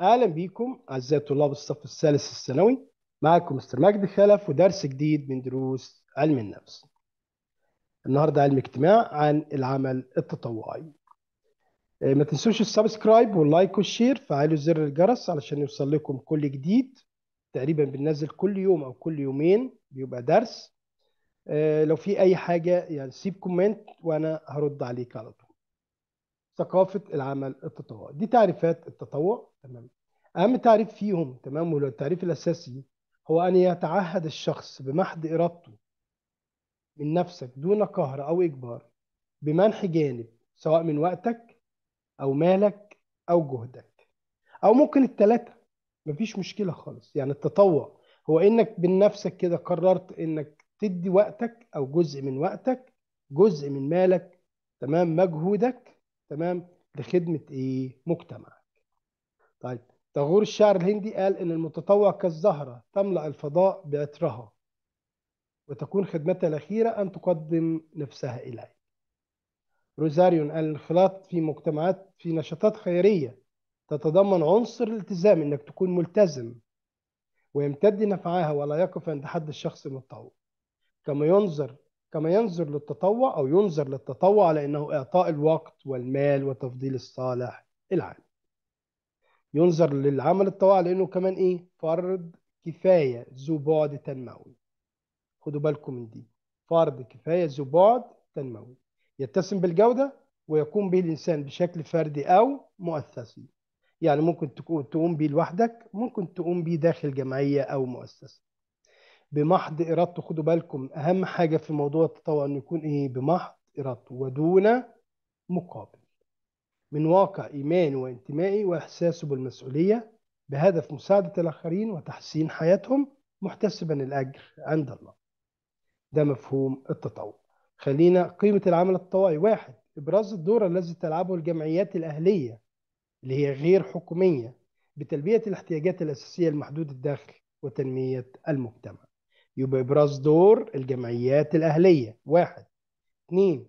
اهلا بيكم اعزائي طلاب الصف الثالث الثانوي معكم مستر مجدي خلف ودرس جديد من دروس علم النفس النهارده علم اجتماع عن العمل التطوعي آه، ما تنسوش السبسكرايب واللايك والشير فعلوا زر الجرس علشان يوصل لكم كل جديد تقريبا بننزل كل يوم او كل يومين بيبقى درس آه، لو في اي حاجه يعني سيب كومنت وانا هرد عليك على طول ثقافه العمل التطوعي دي تعريفات التطوع تمام اهم تعريف فيهم تمام وهو التعريف الاساسي هو ان يتعهد الشخص بمحض ارادته من نفسك دون قهر او اجبار بمنح جانب سواء من وقتك او مالك او جهدك او ممكن التلاتة مفيش مشكله خالص يعني التطوع هو انك بنفسك كده قررت انك تدي وقتك او جزء من وقتك جزء من مالك تمام مجهودك تمام لخدمه ايه مجتمعك طيب تغور الشعر الهندي قال ان المتطوع كالزهره تملا الفضاء بعطرها وتكون خدمتها الاخيره ان تقدم نفسها إليه. روزاريون قال الانخراط في مجتمعات في نشاطات خيريه تتضمن عنصر الالتزام انك تكون ملتزم ويمتد نفعها ولا يقف عند حد الشخص المتطوع كما ينظر كما ينظر للتطوع أو ينظر للتطوع على أنه إعطاء الوقت والمال وتفضيل الصالح العام ينظر للعمل الطوعي لأنه كمان إيه فرض كفاية ذو بعد تنموي خدوا بالكم من دي فرض كفاية ذو بعد تنموي يتسم بالجودة ويقوم به الإنسان بشكل فردي أو مؤسسي يعني ممكن تقوم به لوحدك ممكن تقوم به داخل جمعية أو مؤسسة بمحض إرادته خدوا بالكم أهم حاجة في موضوع التطوع انه يكون إيه بمحض إرادته ودون مقابل من واقع إيماني وانتمائي وإحساسه بالمسؤولية بهدف مساعدة الآخرين وتحسين حياتهم محتسبا الأجر عند الله ده مفهوم التطوع خلينا قيمة العمل التطوعي واحد إبراز الدور الذي تلعبه الجمعيات الأهلية اللي هي غير حكومية بتلبية الاحتياجات الأساسية المحدودة الداخل وتنمية المجتمع يبقى إبراز دور الجمعيات الأهلية واحد اثنين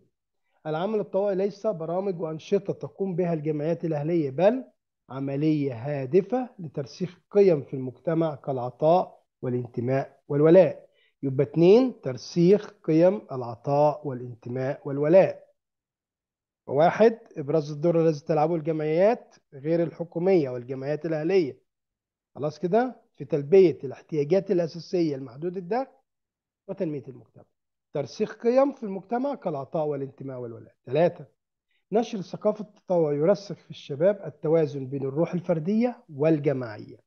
العمل الطوعي ليس برامج وأنشطة تقوم بها الجمعيات الأهلية بل عملية هادفة لترسيخ قيم في المجتمع كالعطاء والانتماء والولاء يبقى اتنين ترسيخ قيم العطاء والانتماء والولاء واحد إبراز الدور الذي تلعبه الجمعيات غير الحكومية والجمعيات الأهلية خلاص كده في تلبية الاحتياجات الأساسية المحدوده الدخل وتنمية المجتمع ترسيخ قيم في المجتمع كالعطاء والانتماء والولاء ثلاثة نشر ثقافة التطوع يرسخ في الشباب التوازن بين الروح الفردية والجماعية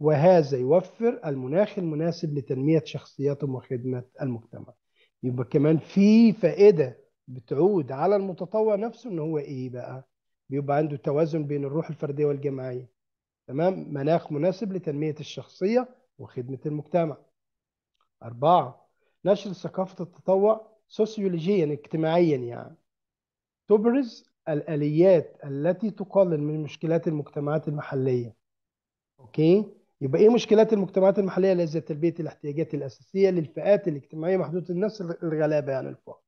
وهذا يوفر المناخ المناسب لتنمية شخصياتهم وخدمة المجتمع يبقى كمان في فائدة بتعود على المتطوع نفسه ان هو ايه بقى بيبقى عنده توازن بين الروح الفردية والجماعية تمام مناخ مناسب لتنمية الشخصية وخدمة المجتمع أربعة نشر ثقافة التطوع سوسيولوجيا اجتماعيا يعني تبرز الآليات التي تقلل من مشكلات المجتمعات المحلية أوكي يبقى إيه مشكلات المجتمعات المحلية هي تلبية الاحتياجات الأساسية للفئات الاجتماعية محدودة الناس الغلابة يعني الفقر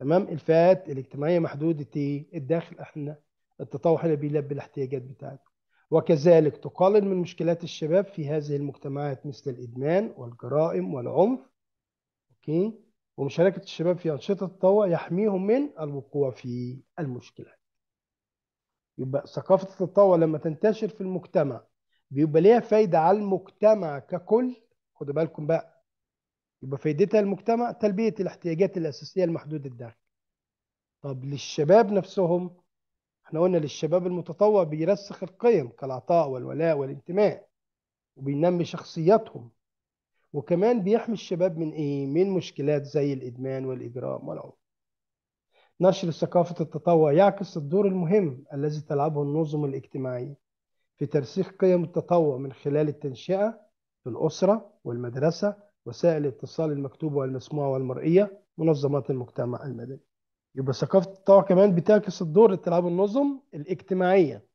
تمام الفئات الاجتماعية محدودة إيه؟ الداخل احنا التطوع هنا بيلبي الاحتياجات بتاعتنا وكذلك تقلل من مشكلات الشباب في هذه المجتمعات مثل الإدمان والجرائم والعنف أوكي ومشاركة الشباب في أنشطة التطوع يحميهم من الوقوع في المشكلات يبقى ثقافة التطوع لما تنتشر في المجتمع بيبقى ليها فايدة على المجتمع ككل خدوا بالكم بقى يبقى فايدتها المجتمع تلبية الاحتياجات الأساسية المحدودة الداخل طب للشباب نفسهم احنا قلنا للشباب المتطوع بيرسخ القيم كالعطاء والولاء والانتماء وبينمي شخصياتهم وكمان بيحمي الشباب من ايه؟ من مشكلات زي الادمان والاجرام والعنف. نشر ثقافة التطوع يعكس الدور المهم الذي تلعبه النظم الاجتماعية في ترسيخ قيم التطوع من خلال التنشئة في الأسرة والمدرسة وسائل الاتصال المكتوبة والمسموعة والمرئية منظمات المجتمع المدني يبقى ثقافه التطوع كمان بتعكس الدور اللي بتلعبه النظم الاجتماعيه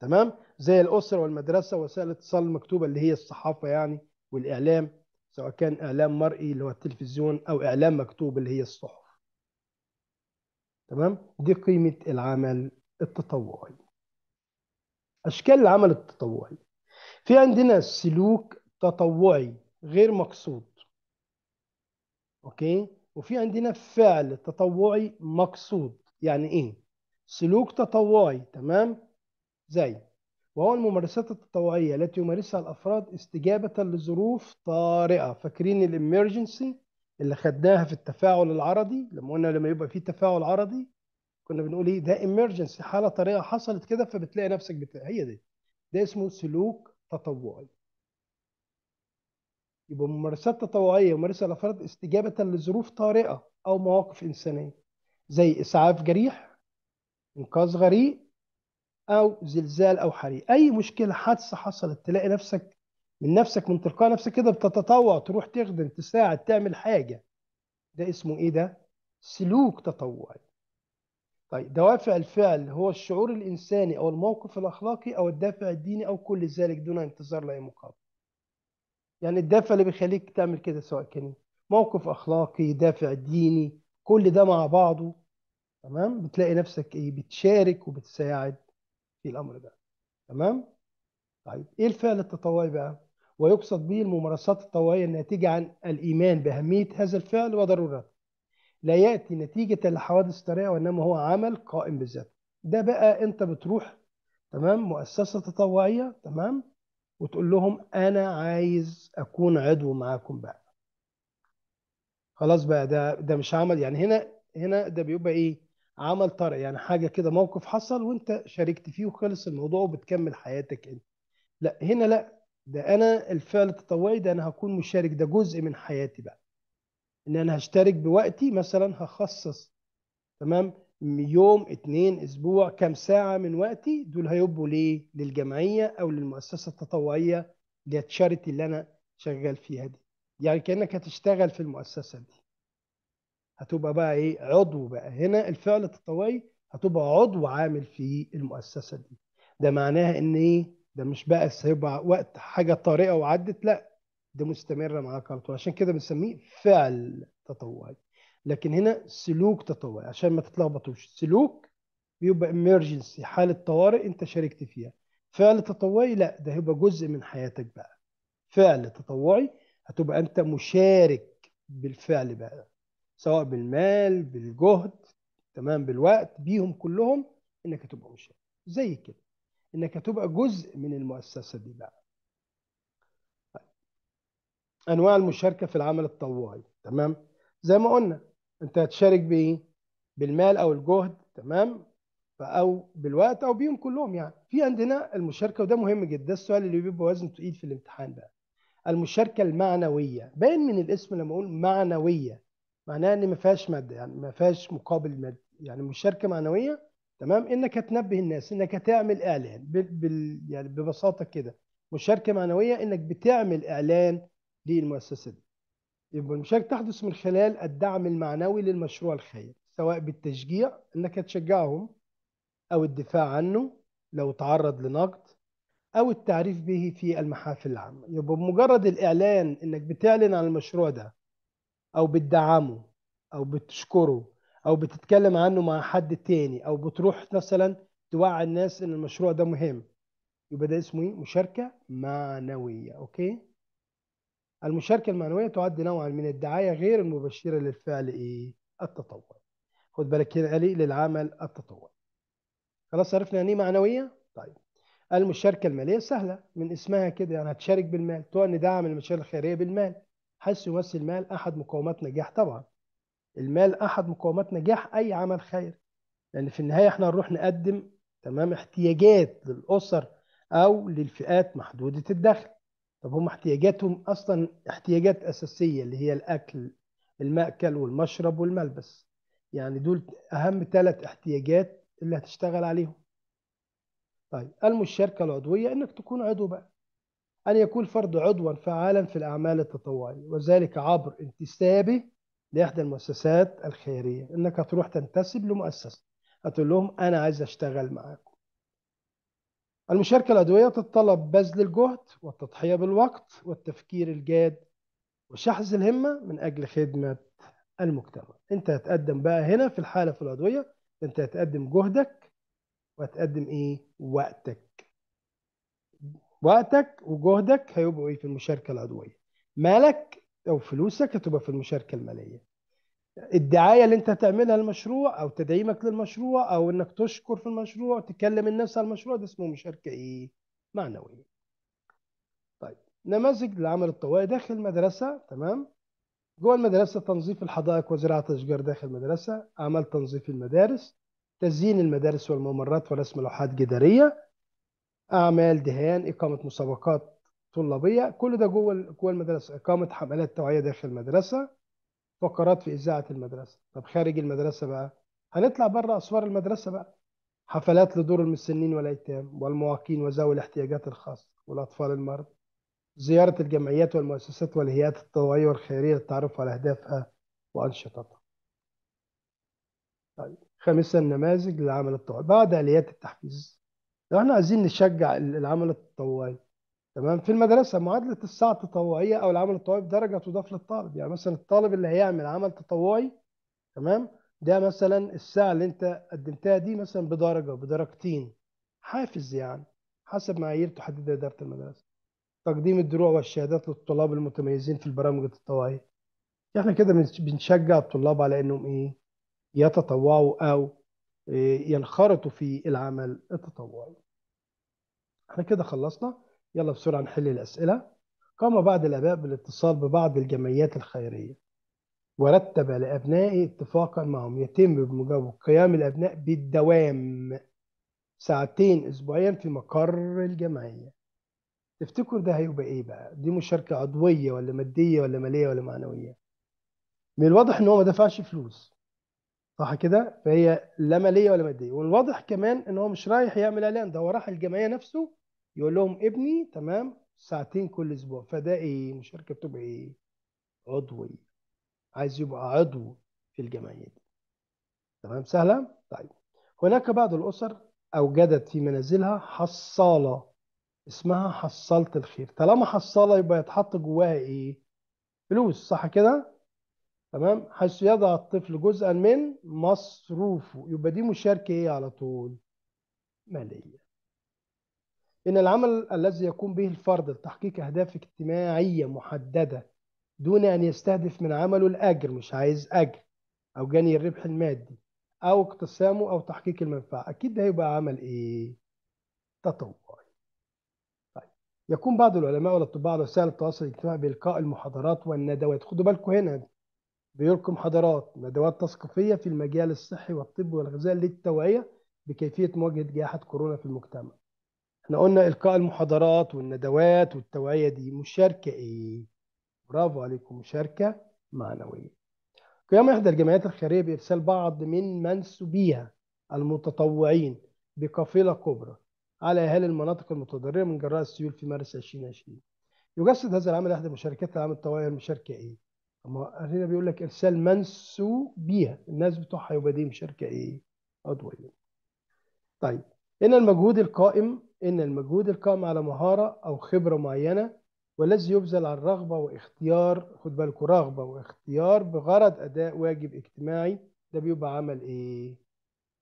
تمام زي الاسره والمدرسه وسائل الاتصال المكتوبه اللي هي الصحافه يعني والاعلام سواء كان اعلام مرئي اللي هو التلفزيون او اعلام مكتوب اللي هي الصحف تمام دي قيمه العمل التطوعي اشكال العمل التطوعي في عندنا سلوك تطوعي غير مقصود اوكي وفي عندنا فعل تطوعي مقصود يعني ايه سلوك تطوعي تمام زي وهو الممارسات التطوعيه التي يمارسها الافراد استجابه لظروف طارئه فاكرين الامرجنسي اللي خدناها في التفاعل العرضي لما قلنا لما يبقى في تفاعل عرضي كنا بنقول ايه ده امرجنسي حاله طارئه حصلت كده فبتلاقي نفسك بتلاقي هي دي ده اسمه سلوك تطوعي يبقى ممارسات تطوعيه يمارسها الافراد استجابه لظروف طارئه او مواقف انسانيه زي اسعاف جريح انقاذ غريق او زلزال او حريق اي مشكله حادثه حصلت تلاقي نفسك من نفسك من تلقاء نفسك كده بتتطوع تروح تخدم تساعد تعمل حاجه ده اسمه ايه ده سلوك تطوعي طيب دوافع الفعل هو الشعور الانساني او الموقف الاخلاقي او الدافع الديني او كل ذلك دون انتظار لاي مقابل يعني الدافع اللي بيخليك تعمل كده سواء كان موقف اخلاقي دافع ديني كل ده مع بعضه تمام بتلاقي نفسك ايه بتشارك وبتساعد في الامر ده تمام طيب ايه الفعل التطوعي بقى ويقصد به الممارسات التطوعيه الناتجه عن الايمان باهميه هذا الفعل وضرورته لا ياتي نتيجه لحوادث طارئه وانما هو عمل قائم بذاته ده بقى انت بتروح تمام مؤسسه تطوعيه تمام وتقول لهم انا عايز اكون عضو معاكم بقى خلاص بقى ده ده مش عمل يعني هنا هنا ده بيبقى ايه عمل طارئ يعني حاجه كده موقف حصل وانت شاركت فيه وخلص الموضوع وبتكمل حياتك انت لا هنا لا ده انا الفعل التطوعي ده انا هكون مشارك ده جزء من حياتي بقى ان انا هشترك بوقتي مثلا هخصص تمام يوم اثنين اسبوع كام ساعه من وقتي دول هيبقوا ليه للجمعيه او للمؤسسه التطوعيه اللي اللي انا شغال فيها دي يعني كانك هتشتغل في المؤسسه دي هتبقى بقى ايه عضو بقى هنا الفعل التطوعي هتبقى عضو عامل في المؤسسه دي ده معناها ان ايه ده مش بقى هيبقى وقت حاجه طارئه وعدت لا دي مستمره معاك على طول عشان كده بنسميه فعل تطوعي لكن هنا سلوك تطوعي عشان ما تتلخبطوش سلوك بيبقى امرجنسي حاله طوارئ انت شاركت فيها فعل تطوعي لا ده هيبقى جزء من حياتك بقى فعل تطوعي هتبقى انت مشارك بالفعل بقى سواء بالمال بالجهد تمام بالوقت بيهم كلهم انك تبقى مشارك زي كده انك هتبقى جزء من المؤسسه دي بقى طيب. انواع المشاركه في العمل التطوعي تمام زي ما قلنا انت هتشارك بايه؟ بالمال او الجهد تمام؟ او بالوقت او بيهم كلهم يعني في عندنا المشاركه وده مهم جدا ده السؤال اللي بيبقى وزن تقيل في الامتحان بقى المشاركه المعنويه باين من الاسم لما اقول معنويه معناها ان ما فيهاش ماده يعني ما فيهاش مقابل مادي يعني مشاركه معنويه تمام انك تنبه الناس انك تعمل اعلان بال يعني ببساطه كده مشاركه معنويه انك بتعمل اعلان للمؤسسه دي يبقى المشاركة تحدث من خلال الدعم المعنوي للمشروع الخيري سواء بالتشجيع انك تشجعهم او الدفاع عنه لو تعرض لنقد او التعريف به في المحافل العامة يبقى بمجرد الاعلان انك بتعلن عن المشروع ده او بتدعمه او بتشكره او بتتكلم عنه مع حد تاني او بتروح مثلا توعي الناس ان المشروع ده مهم يبقى ده اسمه ايه مشاركة معنوية اوكي المشاركة المعنوية تعد نوعا من الدعاية غير المبشرة للفعل إيه؟ التطوعي. خد بالك كده علي للعمل التطوعي. خلاص عرفنا يعني إيه معنوية؟ طيب. المشاركة المالية سهلة من اسمها كده يعني هتشارك بالمال، تقول ندعم المشاريع الخيرية بالمال. حيث يمثل المال أحد مقومات نجاح طبعا. المال أحد مقومات نجاح أي عمل خيري. لأن في النهاية إحنا هنروح نقدم تمام احتياجات للأسر أو للفئات محدودة الدخل. طب هم احتياجاتهم اصلا احتياجات اساسيه اللي هي الاكل المأكل والمشرب والملبس يعني دول اهم ثلاث احتياجات اللي هتشتغل عليهم طيب المشاركه العضويه انك تكون عضو بقى ان يكون فرد عضوا فعالا في الاعمال التطوعيه وذلك عبر انتسابه لاحدى المؤسسات الخيريه انك هتروح تنتسب لمؤسسه هتقول لهم انا عايز اشتغل معاكم المشاركة العضوية تتطلب بذل الجهد والتضحية بالوقت والتفكير الجاد وشحذ الهمة من أجل خدمة المجتمع أنت هتقدم بقى هنا في الحالة في العضوية أنت هتقدم جهدك وهتقدم إيه وقتك وقتك وجهدك هيبقوا إيه في المشاركة العضوية مالك أو فلوسك هتبقى في المشاركة المالية الدعايه اللي انت تعملها للمشروع او تدعيمك للمشروع او انك تشكر في المشروع تكلم الناس على المشروع ده اسمه مشاركه ايه؟ معنويه. طيب نماذج للعمل الطوعي داخل المدرسه تمام؟ جوه المدرسه تنظيف الحدائق وزراعه الاشجار داخل المدرسه، اعمال تنظيف المدارس، تزيين المدارس والممرات ورسم لوحات جداريه، اعمال دهان، اقامه مسابقات طلابيه، كل ده جوه جوه المدرسه، اقامه حملات توعيه داخل المدرسه، فقرات في إذاعة المدرسة طب خارج المدرسة بقى هنطلع بره أسوار المدرسة بقى حفلات لدور المسنين والأيتام والمواقين وذوي الاحتياجات الخاصة والأطفال المرضى زيارة الجمعيات والمؤسسات والهيئات التطوعية والخيرية للتعرف على أهدافها وأنشطتها طيب خامسا نماذج للعمل التطوعي بعد آليات التحفيز لو احنا عايزين نشجع العمل التطوعي تمام في المدرسه معادله الساعه التطوعيه او العمل التطوعي بدرجه تضاف للطالب يعني مثلا الطالب اللي هيعمل عمل تطوعي تمام ده مثلا الساعه اللي انت قدمتها دي مثلا بدرجه بدرجتين حافز يعني حسب معايير تحددها اداره المدرسه تقديم الدروع والشهادات للطلاب المتميزين في البرامج التطوعيه احنا كده بنشجع الطلاب على انهم ايه يتطوعوا او إيه، ينخرطوا في العمل التطوعي احنا كده خلصنا يلا بسرعة نحل الأسئلة قام بعض الآباء بالاتصال ببعض الجمعيات الخيرية ورتب لأبنائي اتفاقا معهم يتم بمجابه قيام الأبناء بالدوام ساعتين أسبوعيا في مقر الجمعية تفتكر ده هيبقى إيه بقى؟ دي مشاركة عضوية ولا مادية ولا مالية ولا معنوية؟ من الواضح إن هو ما دفعش فلوس صح كده؟ فهي لا مالية ولا مادية والواضح كمان إن هو مش رايح يعمل إعلان ده هو راح الجمعية نفسه يقول لهم ابني تمام ساعتين كل اسبوع فده ايه مشاركه بتبقى ايه عضوي إيه؟ عايز يبقى عضو في الجمعيه دي تمام سهله طيب هناك بعض الاسر اوجدت في منازلها حصاله اسمها حصاله الخير طالما حصاله يبقى يتحط جواها ايه فلوس صح كده تمام حيث يضع الطفل جزءا من مصروفه يبقى دي مشاركه ايه على طول ماليه إن العمل الذي يقوم به الفرد لتحقيق أهداف اجتماعية محددة دون أن يستهدف من عمله الأجر مش عايز أجر أو جني الربح المادي أو اقتسامه أو تحقيق المنفعة أكيد ده هيبقى عمل إيه؟ تطوعي طيب يقوم بعض العلماء والأطباء على وسائل التواصل الاجتماعي بإلقاء المحاضرات والندوات خدوا بالكم هنا بيلقوا محاضرات ندوات تثقيفية في المجال الصحي والطب والغذاء للتوعية بكيفية مواجهة جائحة كورونا في المجتمع احنا قلنا القاء المحاضرات والندوات والتوعيه دي مشاركه ايه برافو عليكم مشاركه معنويه قيام احدى الجمعيات الخيريه بارسال بعض من منسوبيها المتطوعين بقافله كبرى على اهالي المناطق المتضرره من جراء السيول في مارس 2020 يجسد هذا العمل احدى مشاركات العمل التوعية المشاركه ايه اما هنا بيقول لك ارسال منسوبيها الناس بتوعها يبقى دي مشاركه ايه عضويه طيب إن المجهود القائم إن المجهود القائم على مهارة أو خبرة معينة والذي يبذل عن رغبة واختيار خد بالكوا رغبة واختيار بغرض أداء واجب اجتماعي ده بيبقى عمل إيه؟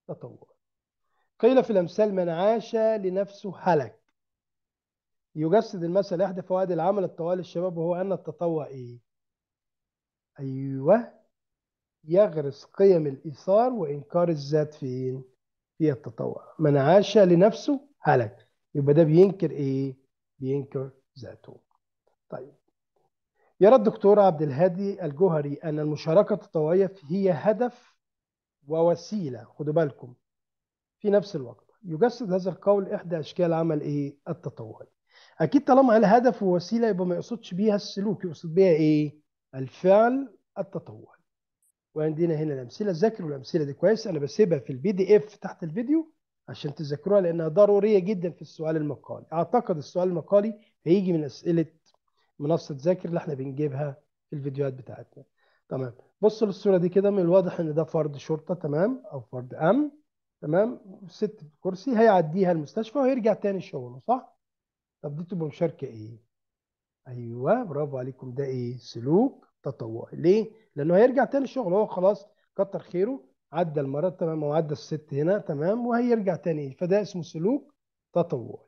تطوع. قيل في الأمثال من عاش لنفسه هلك يجسد المثل إحدى فوائد العمل الطوال الشباب وهو أن التطوع إيه؟ أيوه يغرس قيم الإيثار وإنكار الذات فين؟ في التطوع من عاش لنفسه هلك يبقى ده بينكر ايه؟ بينكر ذاته. طيب يرى الدكتور عبد الهادي الجوهري ان المشاركه التطوعيه هي هدف ووسيله خدوا بالكم في نفس الوقت يجسد هذا القول احدى اشكال عمل ايه؟ التطوعي. اكيد طالما قال هدف ووسيله يبقى ما يقصدش بيها السلوك يقصد بيها ايه؟ الفعل التطوعي. وعندنا هنا الامثله ذاكروا الامثله دي كويس انا بسيبها في البي دي اف تحت الفيديو عشان تذاكروها لانها ضروريه جدا في السؤال المقالي اعتقد السؤال المقالي هيجي من اسئله منصه ذاكر اللي احنا بنجيبها في الفيديوهات بتاعتنا تمام بصوا للصوره دي كده من الواضح ان ده فرد شرطه تمام او فرد امن تمام ست في كرسي هيعديها المستشفى وهيرجع تاني شغله صح طب دي تبقى مشاركه ايه ايوه برافو عليكم ده ايه سلوك تطوعي ليه لانه هيرجع تاني شغله هو خلاص كتر خيره عدى المرض تمام او عدى الست هنا تمام وهيرجع تاني فده اسمه سلوك تطوعي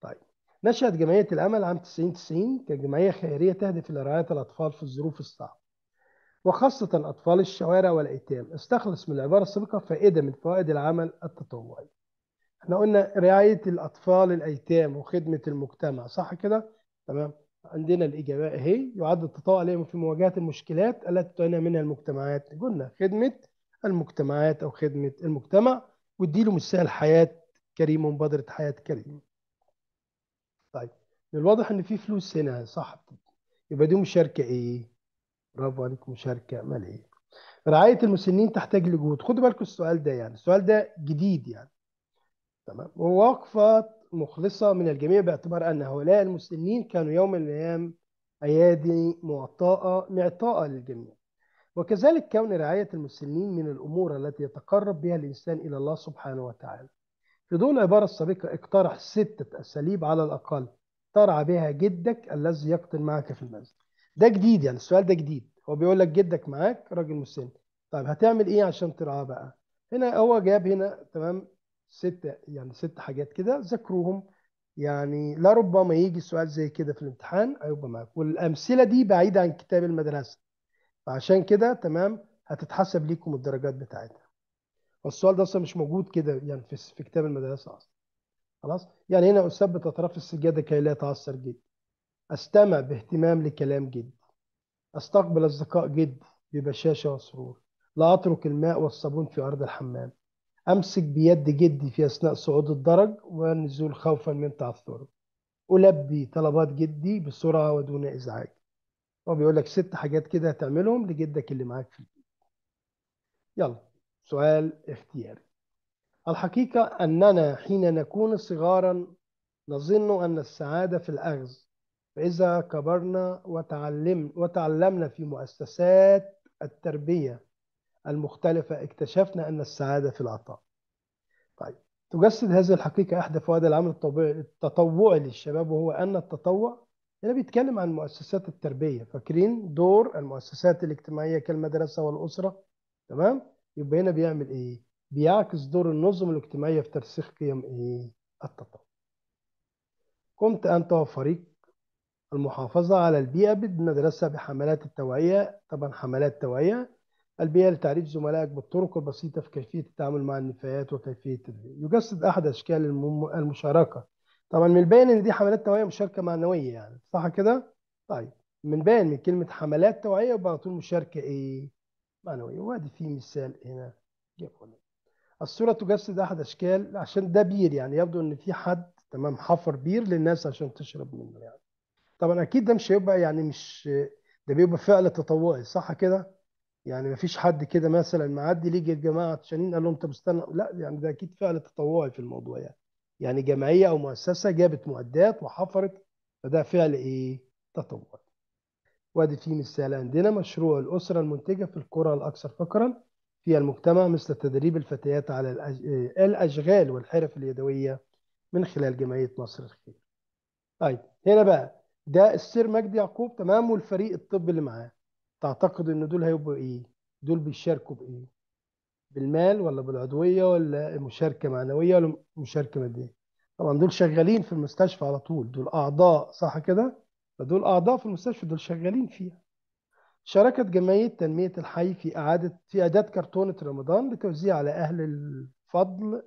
طيب نشأت جمعية الأمل عام 90 90 كجمعية خيرية تهدف إلى رعاية الأطفال في الظروف الصعبة وخاصة أطفال الشوارع والأيتام استخلص من العبارة السابقة فائدة من فوائد العمل التطوعي احنا قلنا رعاية الأطفال الأيتام وخدمة المجتمع صح كده؟ تمام عندنا الإجابة أهي يعد التطوع عليهم في مواجهة المشكلات التي تعاني منها المجتمعات قلنا خدمة المجتمعات أو خدمة المجتمع واديله مستاهل حياة كريم ومبادرة حياة كريم طيب من الواضح إن في فلوس هنا صح يبقى دي مشاركة إيه؟ برافو عليك مشاركة مالية رعاية المسنين تحتاج لجهود خدوا بالكم السؤال ده يعني السؤال ده جديد يعني تمام ووقفة مخلصة من الجميع باعتبار أن هؤلاء المسنين كانوا يوم من الأيام أيادي معطاءة معطاءة للجميع وكذلك كون رعاية المسنين من الأمور التي يتقرب بها الإنسان إلى الله سبحانه وتعالى في ضوء العبارة السابقة اقترح ستة أساليب على الأقل ترعى بها جدك الذي يقطن معك في المنزل ده جديد يعني السؤال ده جديد هو بيقول لك جدك معاك راجل مسن طيب هتعمل ايه عشان ترعاه بقى هنا هو جاب هنا تمام ستة يعني ست حاجات كده ذكروهم يعني لربما يجي سؤال زي كده في الامتحان هيبقى معاك والامثله دي بعيده عن كتاب المدرسه فعشان كده تمام هتتحسب ليكم الدرجات بتاعتها والسؤال ده اصلا مش موجود كده يعني في في كتاب المدرسه اصلا خلاص يعني هنا اثبت اطراف السجاده كي لا يتعثر جدي استمع باهتمام لكلام جدي استقبل الذكاء جدي ببشاشه وسرور لا اترك الماء والصابون في ارض الحمام امسك بيد جدي في اثناء صعود الدرج والنزول خوفا من تعثره البي طلبات جدي بسرعه ودون ازعاج هو بيقول لك ست حاجات كده هتعملهم لجدك اللي معاك في البيت يلا سؤال اختياري الحقيقة أننا حين نكون صغارا نظن أن السعادة في الأخذ فإذا كبرنا وتعلم وتعلمنا في مؤسسات التربية المختلفة اكتشفنا أن السعادة في العطاء طيب تجسد هذه الحقيقة إحدى فوائد العمل التطوعي للشباب وهو أن التطوع هنا بيتكلم عن مؤسسات التربيه فاكرين دور المؤسسات الاجتماعيه كالمدرسه والاسره تمام يبقى هنا بيعمل ايه بيعكس دور النظم الاجتماعيه في ترسيخ قيم ايه التطوع قمت انت وفريق المحافظه على البيئه بالمدرسه بحملات التوعيه طبعا حملات توعيه البيئه لتعريف زملائك بالطرق البسيطه في كيفيه التعامل مع النفايات وكيفيه يجسد احد اشكال المشاركه طبعا من الباين ان دي حملات توعيه مشاركه معنويه يعني صح كده طيب من باين من كلمه حملات توعيه يبقى على طول مشاركه ايه معنويه وادي في مثال هنا جابه الصوره تجسد احد اشكال عشان ده بير يعني يبدو ان في حد تمام حفر بير للناس عشان تشرب منه يعني طبعا اكيد ده مش هيبقى يعني مش ده بيبقى فعل تطوعي صح كده يعني ما فيش حد كده مثلا معدي ليجي الجماعه عشان قال لهم طب استنى لا يعني ده اكيد فعل تطوعي في الموضوع يعني يعني جمعيه او مؤسسه جابت معدات وحفرت فده فعل ايه؟ تطور. وادي في مثال عندنا مشروع الاسره المنتجه في القرى الاكثر فقرا في المجتمع مثل تدريب الفتيات على الاشغال والحرف اليدويه من خلال جمعيه مصر الخير. طيب هنا بقى ده السير مجدي يعقوب تمام والفريق الطبي اللي معاه تعتقد ان دول هيبقوا ايه؟ دول بيشاركوا بايه؟ بالمال ولا بالعضويه ولا مشاركه معنويه ولا مشاركه ماديه طبعا دول شغالين في المستشفى على طول دول اعضاء صح كده فدول اعضاء في المستشفى دول شغالين فيها شاركت جمعية تنمية الحي في إعادة في إعداد كرتونة رمضان لتوزيع على أهل الفضل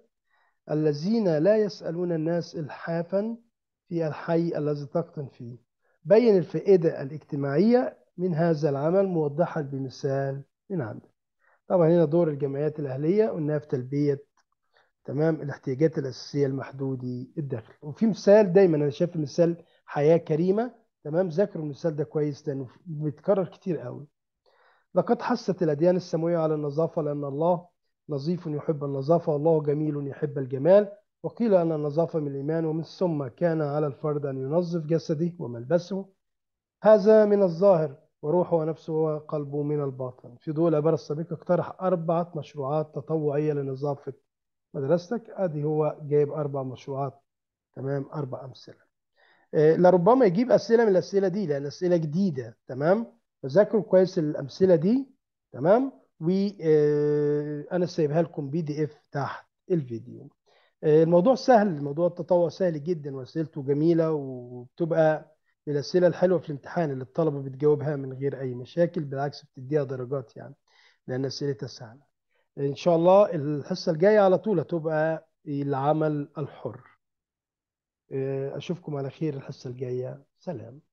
الذين لا يسألون الناس إلحافا في الحي الذي تقطن فيه بين الفائدة الاجتماعية من هذا العمل موضحا بمثال من عندك طبعا هنا دور الجمعيات الأهلية إنها في تلبية تمام الاحتياجات الأساسية المحدودي الدخل وفي مثال دايما أنا شايف مثال حياة كريمة تمام ذاكروا المثال ده كويس لأنه بيتكرر كتير قوي لقد حثت الأديان السماوية على النظافة لأن الله نظيف يحب النظافة والله جميل يحب الجمال وقيل أن النظافة من الإيمان ومن ثم كان على الفرد أن ينظف جسده وملبسه هذا من الظاهر وروحه ونفسه وقلبه من الباطن في ضوء العبارة السابقة اقترح أربعة مشروعات تطوعية للنظام في مدرستك أدي هو جايب أربع مشروعات تمام أربع أمثلة إيه لربما يجيب أسئلة من الأسئلة دي لأن أسئلة جديدة تمام فذاكروا كويس الأمثلة دي تمام وأنا آه، سايبها لكم بي دي إف تحت الفيديو آه، الموضوع سهل موضوع التطوع سهل جدا وأسئلته جميلة وبتبقى من الاسئله الحلوه في الامتحان اللي الطلبه بتجاوبها من غير اي مشاكل بالعكس بتديها درجات يعني لان اسئلتها سهله ان شاء الله الحصه الجايه على طول هتبقى العمل الحر آه، اشوفكم على خير الحصه الجايه سلام